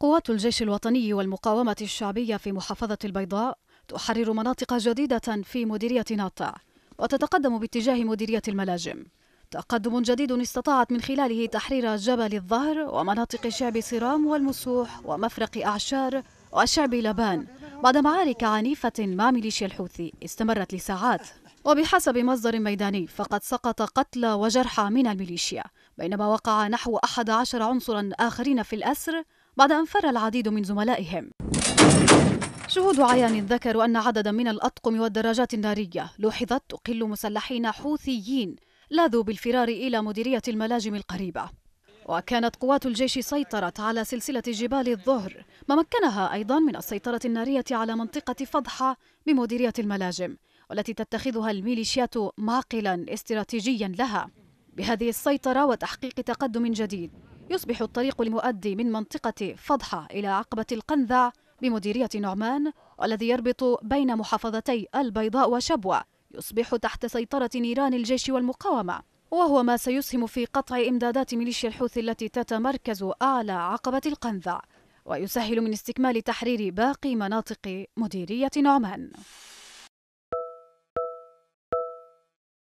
قوات الجيش الوطني والمقاومة الشعبية في محافظة البيضاء تحرر مناطق جديدة في مديرية ناطع وتتقدم باتجاه مديرية الملاجم تقدم جديد استطاعت من خلاله تحرير جبل الظهر ومناطق شعب صرام والمسوح ومفرق أعشار وشعب لبان بعد معارك عنيفة مع ميليشيا الحوثي استمرت لساعات وبحسب مصدر ميداني فقد سقط قتلى وجرحى من الميليشيا بينما وقع نحو 11 عنصرا آخرين في الأسر بعد أن فر العديد من زملائهم شهود عيان ذكروا أن عددا من الأطقم والدراجات النارية لوحظت تقل مسلحين حوثيين لاذوا بالفرار إلى مديرية الملاجم القريبة وكانت قوات الجيش سيطرت على سلسلة جبال الظهر ما مكنها أيضا من السيطرة النارية على منطقة فضحة بمديرية الملاجم والتي تتخذها الميليشيات معقلا استراتيجيا لها بهذه السيطرة وتحقيق تقدم جديد يصبح الطريق المؤدي من منطقة فضحة إلى عقبة القنذع بمديرية نعمان والذي يربط بين محافظتي البيضاء وشبوة يصبح تحت سيطرة نيران الجيش والمقاومة وهو ما سيسهم في قطع إمدادات ميليشيا الحوثي التي تتمركز أعلى عقبة القنذع ويسهل من استكمال تحرير باقي مناطق مديرية نعمان